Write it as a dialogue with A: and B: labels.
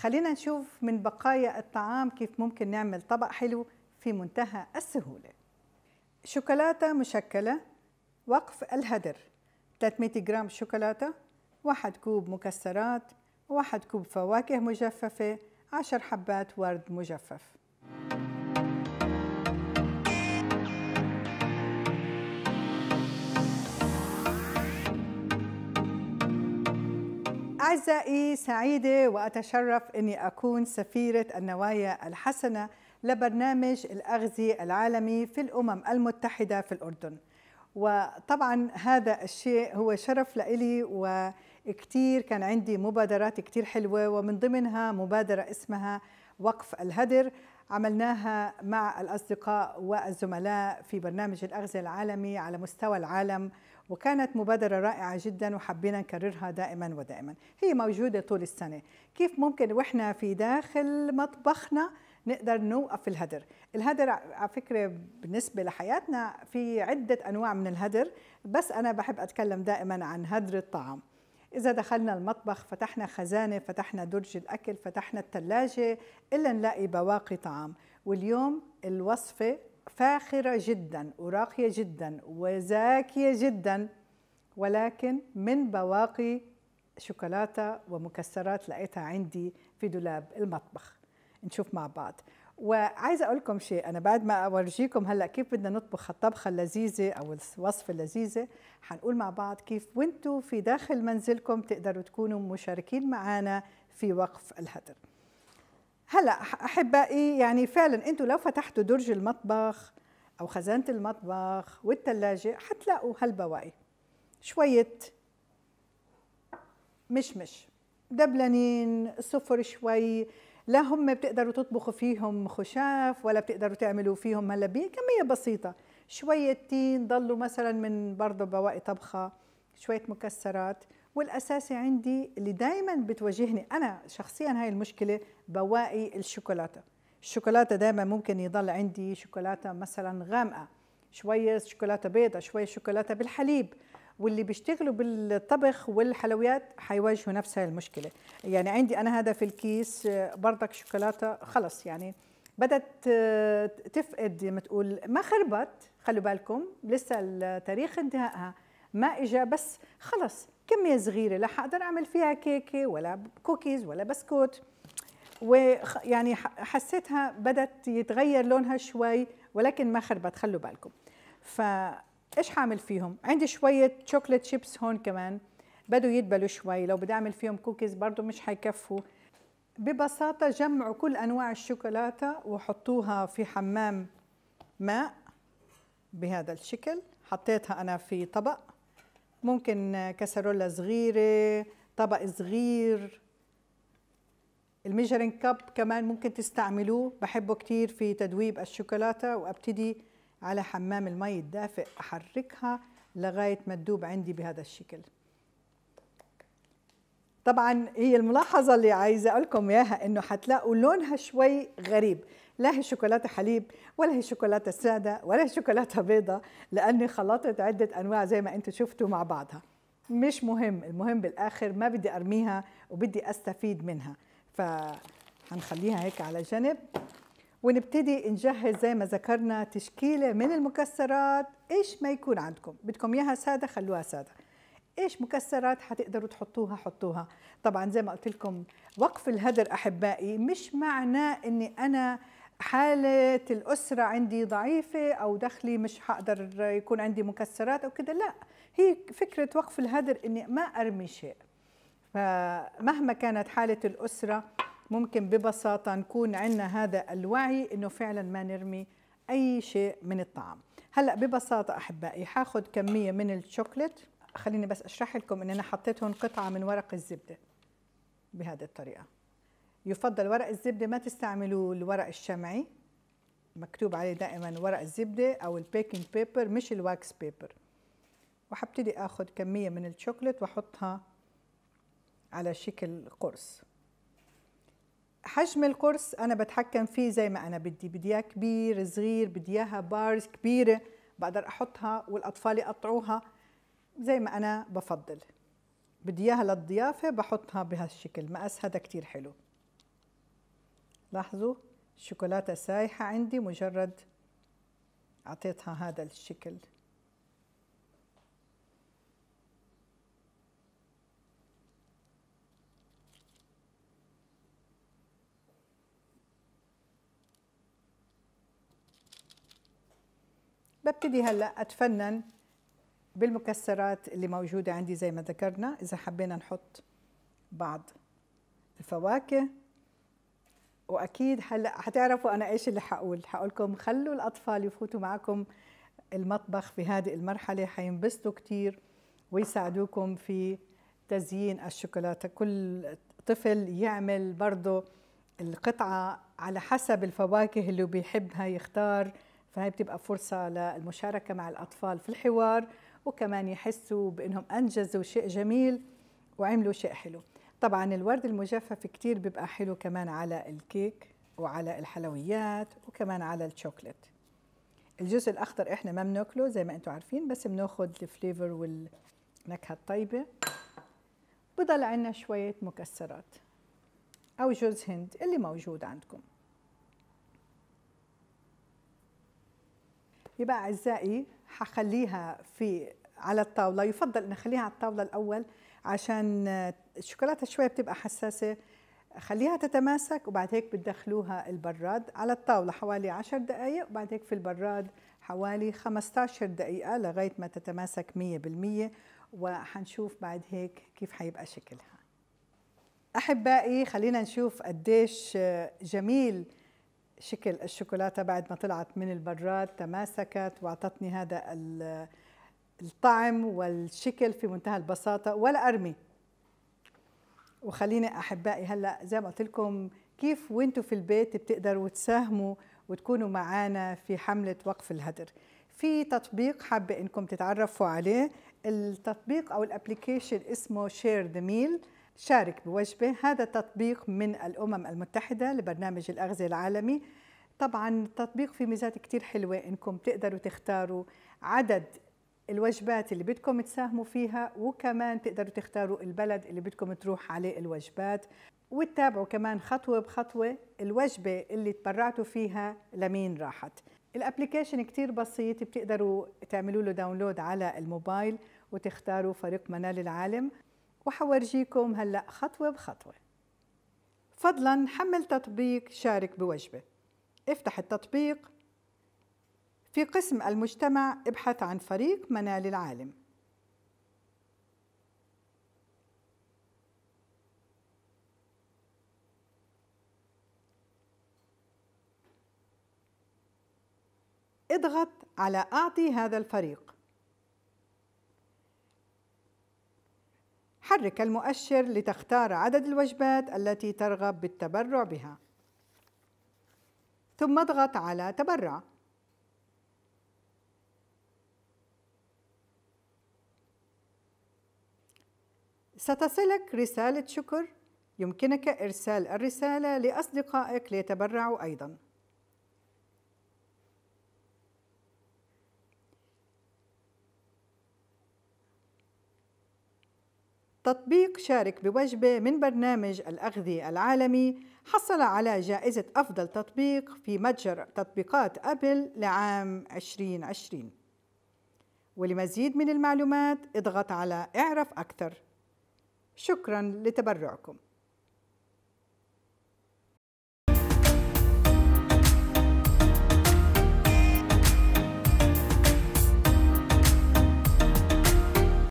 A: خلينا نشوف من بقايا الطعام كيف ممكن نعمل طبق حلو في منتهى السهولة شوكولاتة مشكلة وقف الهدر 300 جرام شوكولاتة واحد كوب مكسرات واحد كوب فواكه مجففة عشر حبات ورد مجفف أعزائي سعيدة وأتشرف أني أكون سفيرة النوايا الحسنة لبرنامج الأغذية العالمي في الأمم المتحدة في الأردن وطبعا هذا الشيء هو شرف لإلي وكتير كان عندي مبادرات كتير حلوة ومن ضمنها مبادرة اسمها وقف الهدر عملناها مع الأصدقاء والزملاء في برنامج الأغذية العالمي على مستوى العالم وكانت مبادرة رائعة جدا وحبينا نكررها دائما ودائما هي موجودة طول السنة كيف ممكن وإحنا في داخل مطبخنا نقدر نوقف الهدر الهدر على فكرة بالنسبة لحياتنا في عدة أنواع من الهدر بس أنا بحب أتكلم دائما عن هدر الطعام إذا دخلنا المطبخ فتحنا خزانة فتحنا درج الأكل فتحنا الثلاجة إلا نلاقي بواقي طعام واليوم الوصفة فاخرة جدا وراقية جدا وزاكية جدا ولكن من بواقي شوكولاتة ومكسرات لقيتها عندي في دولاب المطبخ نشوف مع بعض وعايزه اقول لكم شيء انا بعد ما اورجيكم هلا كيف بدنا نطبخ الطبخه اللذيذه او الوصفه اللذيذه حنقول مع بعض كيف وانتوا في داخل منزلكم تقدروا تكونوا مشاركين معنا في وقف الهدر هلا احبائي يعني فعلا انتم لو فتحتوا درج المطبخ او خزانه المطبخ والثلاجه حتلاقوا هالبواقي شويه مشمش دبلانين صفر شوي لا هم بتقدروا تطبخوا فيهم خشاف ولا بتقدروا تعملوا فيهم ملابيه كميه بسيطه شويه تين ضلوا مثلا من برضه بواقي طبخه شويه مكسرات والاساسي عندي اللي دائما بتواجهني انا شخصيا هاي المشكله بواقي الشوكولاته الشوكولاته دائما ممكن يضل عندي شوكولاته مثلا غامقه شويه شوكولاته بيضة شويه شوكولاته بالحليب واللي بيشتغلوا بالطبخ والحلويات حيواجهوا نفس هاي المشكله يعني عندي انا هذا في الكيس بردك شوكولاته خلص يعني بدت تفقد زي ما تقول ما خربت خلوا بالكم لسه تاريخ انتهائها ما اجى بس خلص كمية صغيرة لا حقدر أعمل فيها كيكة ولا كوكيز ولا بسكوت ويعني حسيتها بدت يتغير لونها شوي ولكن ما خربت خلوا بالكم فايش حاعمل فيهم عندي شويه شوكليت شيبس هون كمان بدوا يدبلوا شوي لو بدي اعمل فيهم كوكيز برضه مش حيكفوا ببساطه جمعوا كل انواع الشوكولاته وحطوها في حمام ماء بهذا الشكل حطيتها انا في طبق ممكن كسرولة صغيرة طبق صغير الميجرين كاب كمان ممكن تستعملوه بحبه كتير في تدويب الشوكولاتة وأبتدي على حمام المي الدافئ أحركها لغاية ما تدوب عندي بهذا الشكل طبعا هي الملاحظة اللي عايزة أقولكم ياها إياها إنه حتلاقوا لونها شوي غريب لا هي شوكولاته حليب ولا هي شوكولاته ساده ولا هي شوكولاته بيضه لاني خلطت عده انواع زي ما انتم شفتوا مع بعضها مش مهم المهم بالاخر ما بدي ارميها وبدي استفيد منها فهنخليها هيك على جنب ونبتدي نجهز زي ما ذكرنا تشكيله من المكسرات ايش ما يكون عندكم بدكم اياها ساده خلوها ساده ايش مكسرات حتقدروا تحطوها حطوها طبعا زي ما قلت لكم وقف الهدر احبائي مش معناه اني انا حالة الأسرة عندي ضعيفة أو دخلي مش حقدر يكون عندي مكسرات أو كده لا هي فكرة وقف الهدر إني ما أرمي شيء فمهما كانت حالة الأسرة ممكن ببساطة نكون عندنا هذا الوعي إنه فعلا ما نرمي أي شيء من الطعام هلأ ببساطة أحبائي حاخد كمية من الشوكلت خليني بس أشرح لكم إن أنا حطيتهم قطعة من ورق الزبدة بهذه الطريقة يفضل ورق الزبده ما تستعملوا الورق الشمعي مكتوب عليه دائما ورق الزبده او البيكنج بيبر مش الواكس بيبر وحبتدي اخذ كميه من الشوكلت واحطها على شكل قرص حجم القرص انا بتحكم فيه زي ما انا بدي بدي اياه كبير صغير بدي اياها بارز كبيره بقدر احطها والاطفال يقطعوها زي ما انا بفضل بدي اياها للضيافه بحطها بهالشكل مقاس هذا كتير حلو لاحظوا الشوكولاتة سايحة عندي مجرد أعطيتها هذا الشكل ببتدي هلا اتفنن بالمكسرات اللي موجوده عندي زي ما ذكرنا اذا حبينا نحط بعض الفواكه واكيد هلا حتعرفوا انا ايش اللي حقول حقولكم خلوا الاطفال يفوتوا معكم المطبخ في هذه المرحله حينبسطوا كثير ويساعدوكم في تزيين الشوكولاته كل طفل يعمل برضه القطعه على حسب الفواكه اللي بيحبها يختار فهي بتبقى فرصه للمشاركه مع الاطفال في الحوار وكمان يحسوا بانهم انجزوا شيء جميل وعملوا شيء حلو طبعا الورد المجفف كتير بيبقى حلو كمان على الكيك وعلى الحلويات وكمان على الشوكولات الجزء الاخضر احنا ما بناكله زي ما انتم عارفين بس بناخد الفليفر والنكهه الطيبه بضل عندنا شويه مكسرات او جوز هند اللي موجود عندكم يبقى اعزائي حخليها في على الطاوله يفضل نخليها على الطاوله الاول عشان الشوكولاته شويه بتبقى حساسه خليها تتماسك وبعد هيك بتدخلوها البراد على الطاوله حوالي 10 دقائق وبعد هيك في البراد حوالي 15 دقيقه لغايه ما تتماسك 100% وحنشوف بعد هيك كيف حيبقى شكلها احبائي خلينا نشوف قديش جميل شكل الشوكولاته بعد ما طلعت من البراد تماسكت واعطتني هذا الطعم والشكل في منتهى البساطه ولا ارمي وخلينا احبائي هلا زي ما قلت لكم كيف وانتم في البيت بتقدروا تساهموا وتكونوا معانا في حمله وقف الهدر في تطبيق حابه انكم تتعرفوا عليه التطبيق او الابلكيشن اسمه شير ذا ميل شارك بوجبه هذا تطبيق من الامم المتحده لبرنامج الاغذيه العالمي طبعا التطبيق فيه ميزات كتير حلوه انكم تقدروا تختاروا عدد الوجبات اللي بدكم تساهموا فيها وكمان تقدروا تختاروا البلد اللي بدكم تروح عليه الوجبات وتتابعوا كمان خطوة بخطوة الوجبة اللي تبرعتوا فيها لمين راحت الابلكيشن كتير بسيط بتقدروا تعملوا له داونلود على الموبايل وتختاروا فريق منال العالم وحورجيكم هلأ خطوة بخطوة فضلا حمل تطبيق شارك بوجبة افتح التطبيق في قسم المجتمع ابحث عن فريق منال العالم اضغط على أعطي هذا الفريق حرك المؤشر لتختار عدد الوجبات التي ترغب بالتبرع بها ثم اضغط على تبرع ستصلك رسالة شكر يمكنك إرسال الرسالة لأصدقائك ليتبرعوا أيضا تطبيق شارك بوجبة من برنامج الأغذية العالمي حصل على جائزة أفضل تطبيق في متجر تطبيقات أبل لعام 2020 ولمزيد من المعلومات اضغط على اعرف أكثر شكرا لتبرعكم